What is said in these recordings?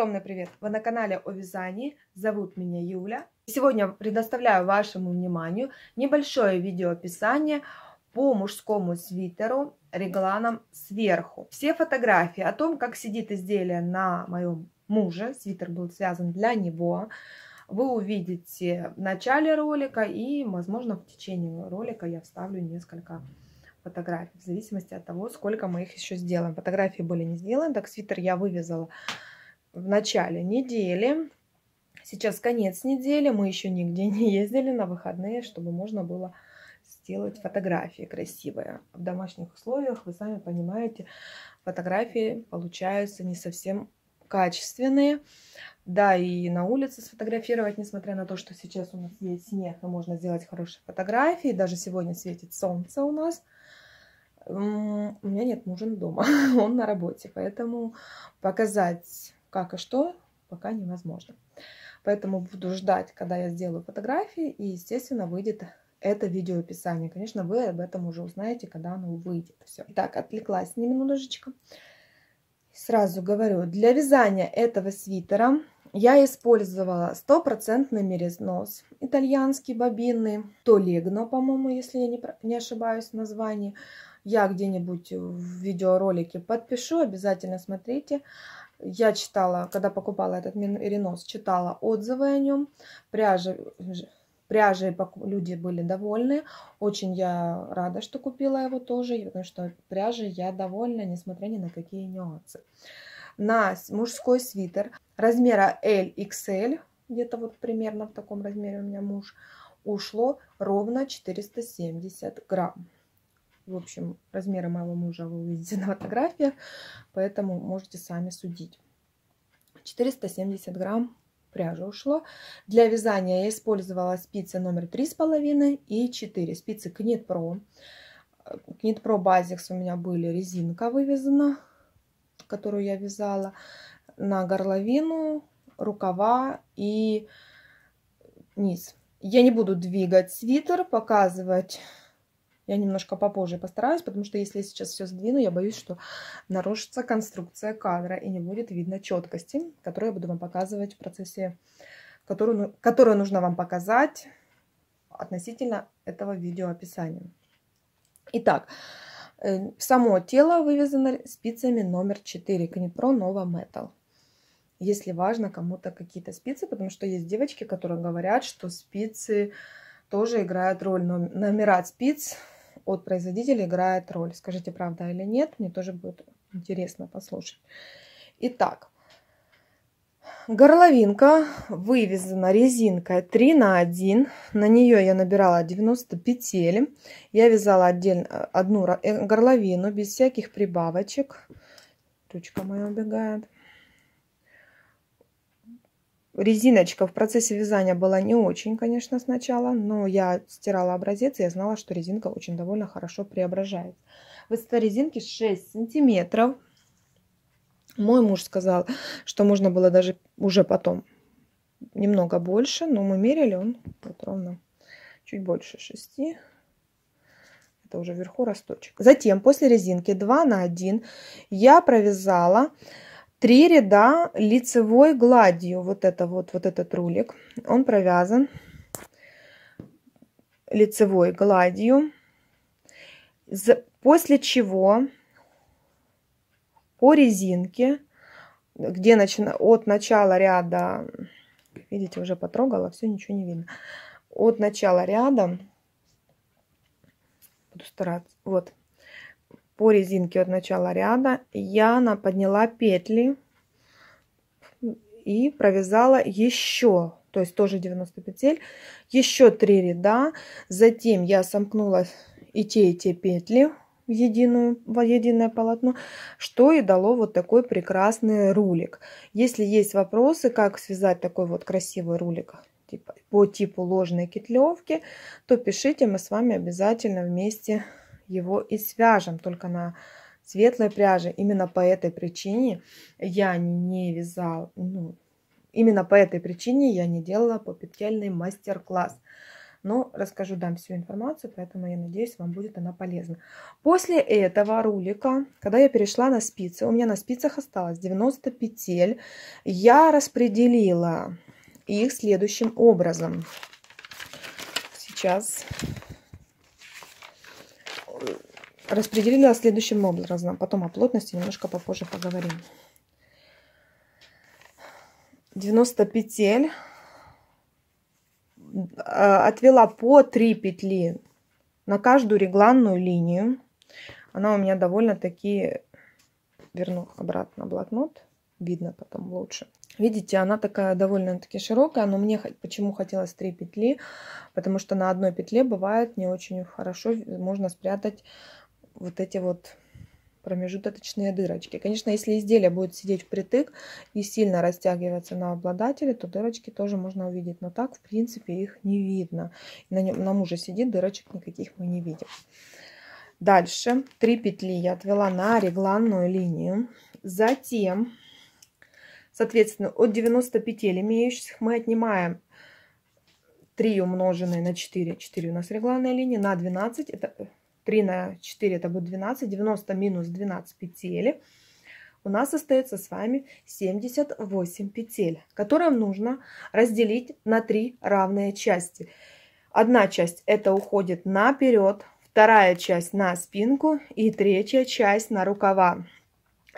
огромный привет! Вы на канале о вязании, зовут меня Юля. Сегодня предоставляю вашему вниманию небольшое видеоописание по мужскому свитеру регланом сверху. Все фотографии о том, как сидит изделие на моем муже, свитер был связан для него, вы увидите в начале ролика и, возможно, в течение ролика я вставлю несколько фотографий, в зависимости от того, сколько мы их еще сделаем. Фотографии были не сделаны, так свитер я вывязала в начале недели. Сейчас конец недели, мы еще нигде не ездили на выходные, чтобы можно было сделать фотографии красивые. В домашних условиях, вы сами понимаете, фотографии получаются не совсем качественные. Да, и на улице сфотографировать, несмотря на то, что сейчас у нас есть снег, и можно сделать хорошие фотографии. Даже сегодня светит солнце у нас. У меня нет мужа дома, он на работе, поэтому показать как и что, пока невозможно. Поэтому буду ждать, когда я сделаю фотографии, и, естественно, выйдет это видео описание. Конечно, вы об этом уже узнаете, когда оно выйдет. Все. Так, отвлеклась немножечко. Сразу говорю, для вязания этого свитера я использовала стопроцентный мерезнос, итальянский, бобины то легно, по-моему, если я не, не ошибаюсь в названии. Я где-нибудь в видеоролике подпишу, обязательно Смотрите. Я читала, когда покупала этот меринос, читала отзывы о нем. пряжи пряжи люди были довольны. Очень я рада, что купила его тоже, потому что пряжи я довольна, несмотря ни на какие нюансы. На мужской свитер размера LXL, где-то вот примерно в таком размере у меня муж, ушло ровно 470 грамм. В общем, размеры моего мужа вы увидите на фотографиях, поэтому можете сами судить. 470 грамм пряжа ушло Для вязания я использовала спицы номер 3,5 и 4. Спицы Knit Pro. Knit Pro Basics у меня были резинка вывязана, которую я вязала на горловину, рукава и низ. Я не буду двигать свитер, показывать я немножко попозже постараюсь, потому что если я сейчас все сдвину, я боюсь, что нарушится конструкция кадра и не будет видно четкости, которую я буду вам показывать в процессе, которую, ну, которую нужно вам показать относительно этого видеоописания. Итак, э, само тело вывязано спицами номер 4 Книпро Нова Metal если важно кому-то какие-то спицы, потому что есть девочки, которые говорят, что спицы тоже играют роль. Номера спиц от производителя играет роль. Скажите, правда или нет, мне тоже будет интересно послушать. Итак, горловинка вывезена резинкой 3 на 1. На нее я набирала 90 петель. Я вязала отдельно одну э, горловину без всяких прибавочек. Тучка моя убегает. Резиночка в процессе вязания была не очень, конечно, сначала, но я стирала образец, и я знала, что резинка очень довольно хорошо преображается. Высота резинки 6 сантиметров. Мой муж сказал, что можно было даже уже потом немного больше, но мы мерили, он вот ровно чуть больше 6 это уже вверху росточек. Затем после резинки 2 на 1 я провязала Три ряда лицевой гладью. Вот это вот, вот этот рулик. Он провязан лицевой гладью. После чего по резинке, где начина, от начала ряда, видите, уже потрогала, все, ничего не видно. От начала ряда, буду стараться, вот, по резинке от начала ряда я подняла петли и провязала еще то есть тоже 90 петель еще 3 ряда затем я сомкнула и те и те петли в единую в единое полотно что и дало вот такой прекрасный рулик если есть вопросы как связать такой вот красивый рулик типа, по типу ложной кетлевки то пишите мы с вами обязательно вместе его и свяжем только на светлой пряже. Именно по этой причине я не вязала, ну, именно по этой причине я не делала по петельный мастер-класс. Но расскажу, дам всю информацию, поэтому я надеюсь, вам будет она полезна. После этого ролика, когда я перешла на спицы, у меня на спицах осталось 90 петель, я распределила их следующим образом. Сейчас Распределила следующим образом. Потом о плотности немножко попозже поговорим. 90 петель. Э, отвела по 3 петли на каждую регланную линию. Она у меня довольно-таки... Верну обратно блокнот. Видно потом лучше. Видите, она такая довольно-таки широкая, но мне почему хотелось три петли, потому что на одной петле бывает не очень хорошо, можно спрятать вот эти вот промежуточные дырочки. Конечно, если изделие будет сидеть впритык и сильно растягиваться на обладателе, то дырочки тоже можно увидеть. Но так, в принципе, их не видно. На, нем, на муже сидит, дырочек никаких мы не видим. Дальше 3 петли я отвела на регланную линию. Затем, соответственно, от 90 петель имеющихся мы отнимаем 3 умноженные на 4. 4 у нас регланная линия на 12. Это 3 на 4 это будет 12, 90 минус 12 петель. У нас остается с вами 78 петель, которым нужно разделить на три равные части. Одна часть это уходит наперед, вторая часть на спинку и третья часть на рукава.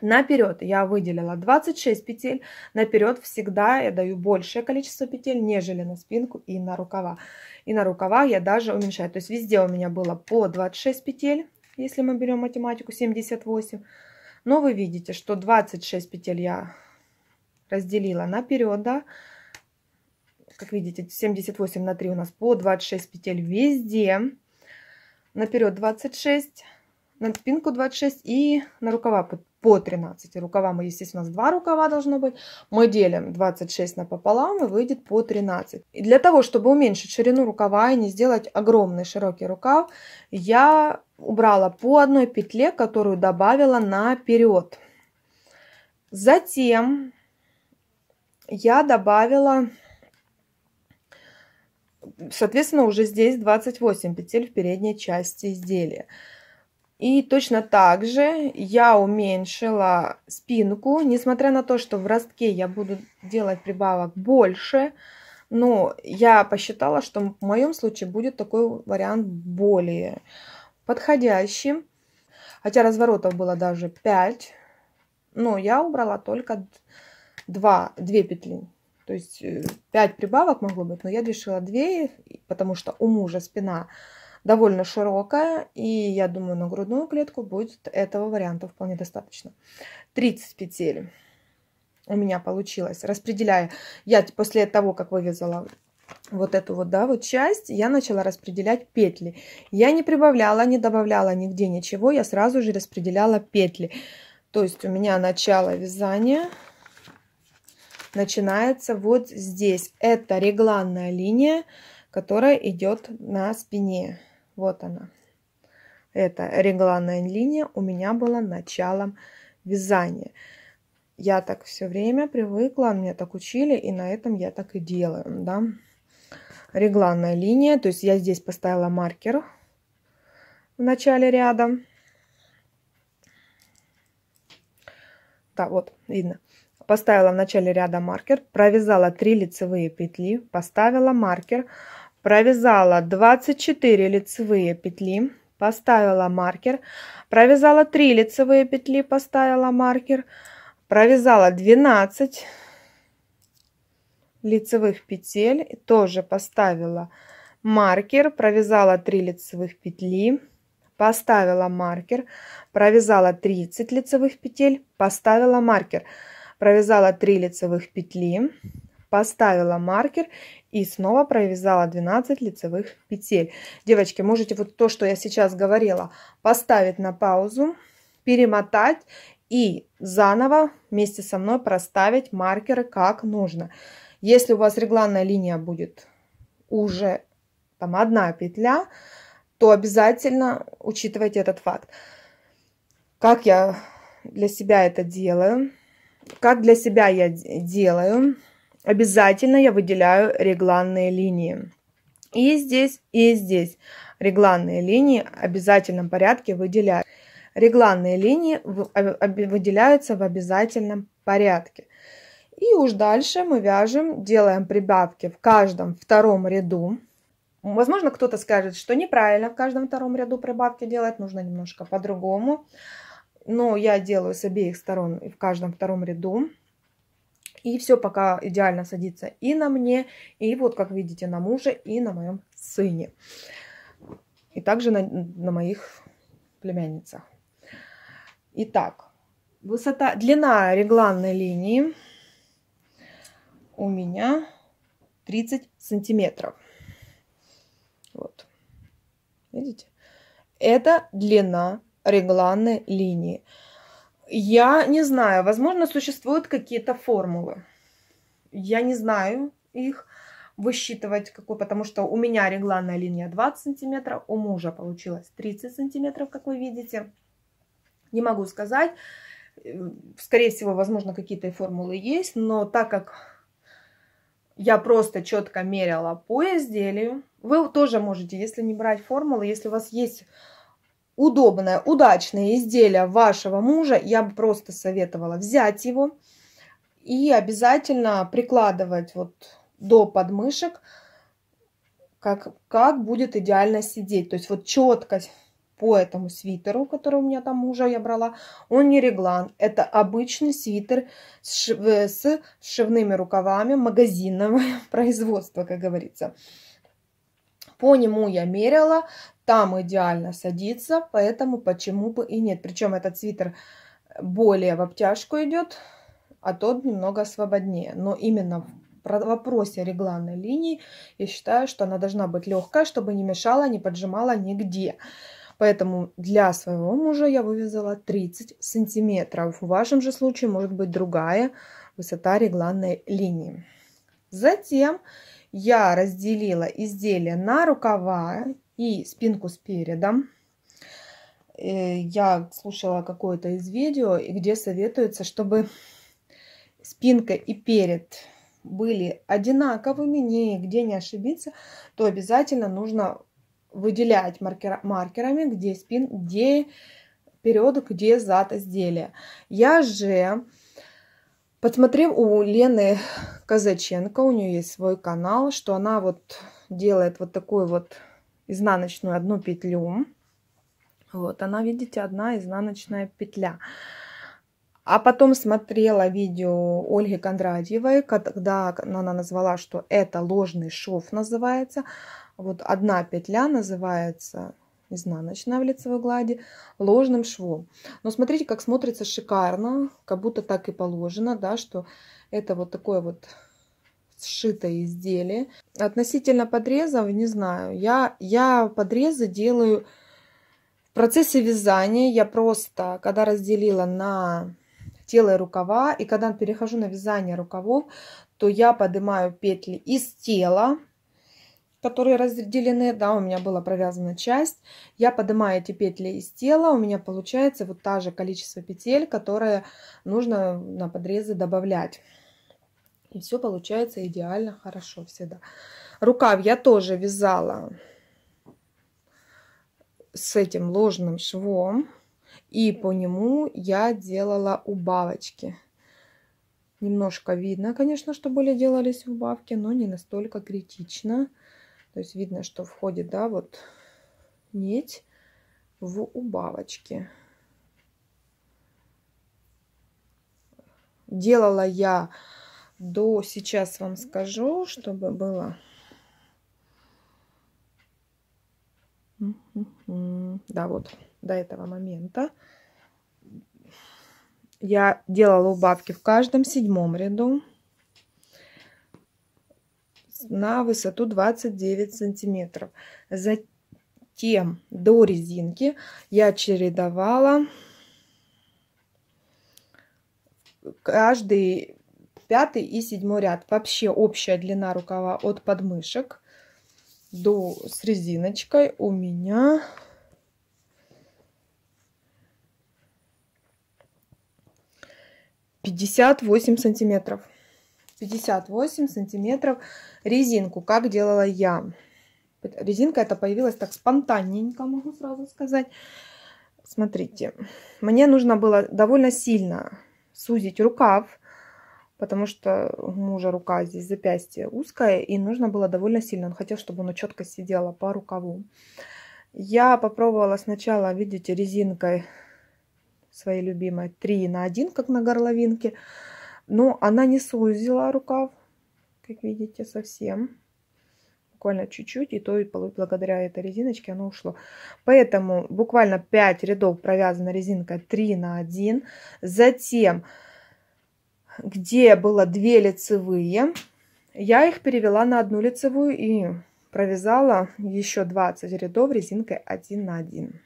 Наперед я выделила 26 петель. Наперед всегда я даю большее количество петель, нежели на спинку и на рукава. И на рукава я даже уменьшаю. То есть везде у меня было по 26 петель, если мы берем математику, 78. Но вы видите, что 26 петель я разделила наперед, да. Как видите, 78 на 3 у нас по 26 петель везде. Наперед 26 на спинку 26 и на рукава по 13 рукава. Мы, естественно, у нас 2 рукава должно быть. Мы делим 26 пополам и выйдет по 13. И для того, чтобы уменьшить ширину рукава и не сделать огромный широкий рукав, я убрала по одной петле, которую добавила наперед. Затем я добавила, соответственно, уже здесь 28 петель в передней части изделия. И точно так же я уменьшила спинку, несмотря на то, что в ростке я буду делать прибавок больше, но я посчитала, что в моем случае будет такой вариант более подходящим. Хотя разворотов было даже 5, но я убрала только 2, 2 петли. То есть 5 э, прибавок могло быть, но я решила 2, потому что у мужа спина довольно широкая, и я думаю, на грудную клетку будет этого варианта вполне достаточно. 30 петель у меня получилось. Распределяя, я после того, как вывязала вот эту вот, да, вот часть, я начала распределять петли. Я не прибавляла, не добавляла нигде ничего, я сразу же распределяла петли. То есть у меня начало вязания начинается вот здесь. Это регланная линия, которая идет на спине. Вот она. Это регланная линия у меня была началом вязания. Я так все время привыкла, меня так учили, и на этом я так и делаю, да. Регланная линия, то есть я здесь поставила маркер в начале ряда. Да, вот, видно. Поставила в начале ряда маркер, провязала 3 лицевые петли, поставила маркер, маркер провязала 24 лицевые петли, поставила маркер, провязала 3 лицевые петли, поставила маркер, провязала 12 лицевых петель, тоже поставила маркер, провязала 3 лицевых петли, поставила маркер, провязала 30 лицевых петель, поставила маркер, провязала 3 лицевых петли, поставила маркер и снова провязала 12 лицевых петель. Девочки, можете вот то, что я сейчас говорила, поставить на паузу, перемотать и заново вместе со мной проставить маркеры как нужно. Если у вас регланная линия будет уже там одна петля, то обязательно учитывайте этот факт. Как я для себя это делаю? Как для себя я делаю? Обязательно я выделяю регланные линии. И здесь, и здесь регланные линии в обязательном порядке выделяют. Регланные линии а, выделяются в обязательном порядке. И уж дальше мы вяжем, делаем прибавки в каждом втором ряду. Возможно, кто-то скажет, что неправильно в каждом втором ряду прибавки делать, нужно немножко по-другому. Но я делаю с обеих сторон и в каждом втором ряду. И все пока идеально садится и на мне, и вот, как видите, на муже, и на моем сыне. И также на, на моих племянницах. Итак, высота, длина регланной линии у меня 30 сантиметров. Вот. Видите? Это длина регланной линии. Я не знаю. Возможно, существуют какие-то формулы. Я не знаю их высчитывать, какой, потому что у меня регланная линия 20 сантиметров, у мужа получилось 30 сантиметров, как вы видите. Не могу сказать. Э, скорее всего, возможно, какие-то формулы есть, но так как я просто четко меряла по изделию, вы тоже можете, если не брать формулы, если у вас есть удобное, удачное изделие вашего мужа, я бы просто советовала взять его и обязательно прикладывать вот до подмышек, как, как будет идеально сидеть. То есть вот четкость по этому свитеру, который у меня там уже я брала, он не реглан. Это обычный свитер с, шив... Э, с шивными рукавами магазинного производства, как говорится. По нему я мерила там идеально садится, поэтому почему бы и нет. Причем этот свитер более в обтяжку идет, а тот немного свободнее. Но именно в вопросе регланной линии я считаю, что она должна быть легкая, чтобы не мешала, не поджимала нигде. Поэтому для своего мужа я вывязала 30 сантиметров. В вашем же случае может быть другая высота регланной линии. Затем я разделила изделие на рукава и спинку с спереда. Э, я слушала какое-то из видео, где советуется, чтобы спинка и перед были одинаковыми, нигде не ошибиться, то обязательно нужно выделять маркер, маркерами, где спин, где вперед, где зад изделия. Я же, подсмотрев у Лены Казаченко, у нее есть свой канал, что она вот делает вот такую вот изнаночную одну петлю. Вот она, видите, одна изнаночная петля. А потом смотрела видео Ольги Кондратьевой, когда она назвала, что это ложный шов называется. Вот одна петля называется изнаночная в лицевой глади ложным швом. Но смотрите, как смотрится шикарно, как будто так и положено, да, что это вот такое вот сшитое изделие. Относительно подрезов, не знаю. Я, я подрезы делаю в процессе вязания. Я просто, когда разделила на тело и рукава, и когда перехожу на вязание рукавов, то я поднимаю петли из тела, которые разделены, да, у меня была провязана часть, я поднимаю эти петли из тела, у меня получается вот та же количество петель, которые нужно на подрезы добавлять. И все получается идеально хорошо всегда. Рукав я тоже вязала с этим ложным швом. И по нему я делала убавочки. Немножко видно, конечно, что были делались убавки, но не настолько критично. То есть видно, что входит, да, вот нить в убавочки. Делала я до, сейчас вам скажу, чтобы было. Да, вот до этого момента. Я делала убавки в каждом седьмом ряду на высоту 29 сантиметров. Затем до резинки я чередовала каждый пятый и седьмой ряд. Вообще общая длина рукава от подмышек до с резиночкой у меня пятьдесят восемь сантиметров. 58 сантиметров резинку, как делала я. Резинка это появилась так спонтанненько, могу сразу сказать. Смотрите, мне нужно было довольно сильно сузить рукав, потому что у мужа рука здесь запястье узкое, и нужно было довольно сильно. Он хотел, чтобы оно четко сидело по рукаву. Я попробовала сначала, видите, резинкой своей любимой 3 на 1, как на горловинке, но ну, она не сузила рукав, как видите, совсем. Буквально чуть-чуть, и то и благодаря этой резиночке оно ушло. Поэтому буквально 5 рядов провязано резинкой 3 на 1. Затем где было две лицевые, я их перевела на одну лицевую и провязала еще 20 рядов резинкой 1 на 1.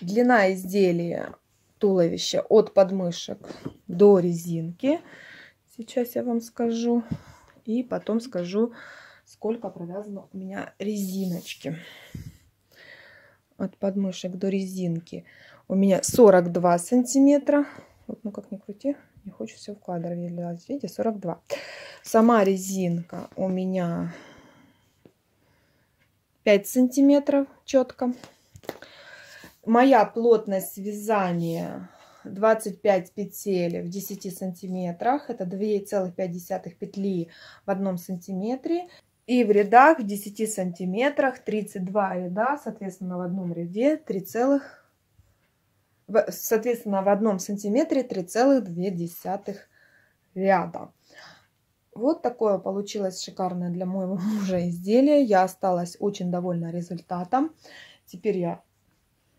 Длина изделия туловища от подмышек до резинки. Сейчас я вам скажу. И потом скажу, сколько провязано у меня резиночки. От подмышек до резинки у меня 42 сантиметра. Вот, ну как ни крути, не хочется в кадр влезать. Видите, 42. Сама резинка у меня 5 сантиметров четко. Моя плотность вязания 25 петель в 10 сантиметрах. Это 2,5 петли в одном сантиметре. И в рядах в 10 сантиметрах 32 ряда, соответственно, в одном ряде 3,5 соответственно, в одном сантиметре 3,2 ряда. Вот такое получилось шикарное для моего мужа изделие. Я осталась очень довольна результатом. Теперь я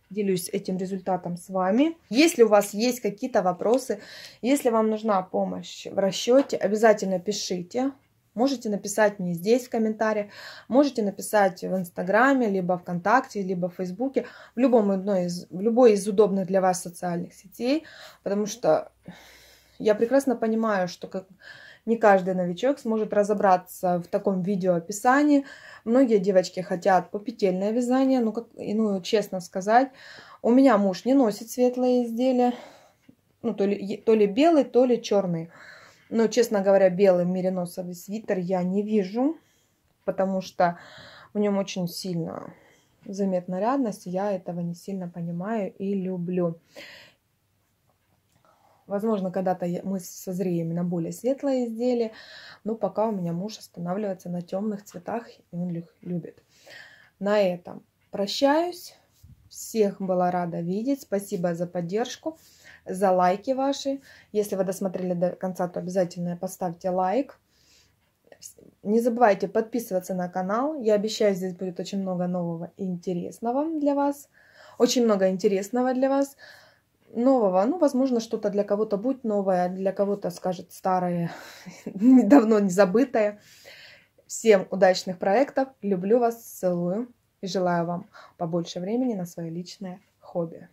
делюсь этим результатом с вами. Если у вас есть какие-то вопросы, если вам нужна помощь в расчете, обязательно пишите. Можете написать мне здесь в комментариях, можете написать в Инстаграме, либо ВКонтакте, либо в Фейсбуке, в, любом одной из, в любой из удобных для вас социальных сетей, потому что я прекрасно понимаю, что как не каждый новичок сможет разобраться в таком видеоописании. Многие девочки хотят попетельное вязание, ну как, ну, честно сказать, у меня муж не носит светлые изделия, ну, то ли, то ли белый, то ли черный. Но, честно говоря, белый мериносовый свитер я не вижу, потому что в нем очень сильно заметна рядность. Я этого не сильно понимаю и люблю. Возможно, когда-то мы созреем на более светлое изделие, но пока у меня муж останавливается на темных цветах, и он их любит. На этом прощаюсь. Всех была рада видеть. Спасибо за поддержку за лайки ваши. Если вы досмотрели до конца, то обязательно поставьте лайк. Не забывайте подписываться на канал. Я обещаю, здесь будет очень много нового и интересного для вас. Очень много интересного для вас. Нового, ну, возможно, что-то для кого-то будет новое, для кого-то скажет старое, давно не забытое. Всем удачных проектов, люблю вас, целую и желаю вам побольше времени на свое личное хобби.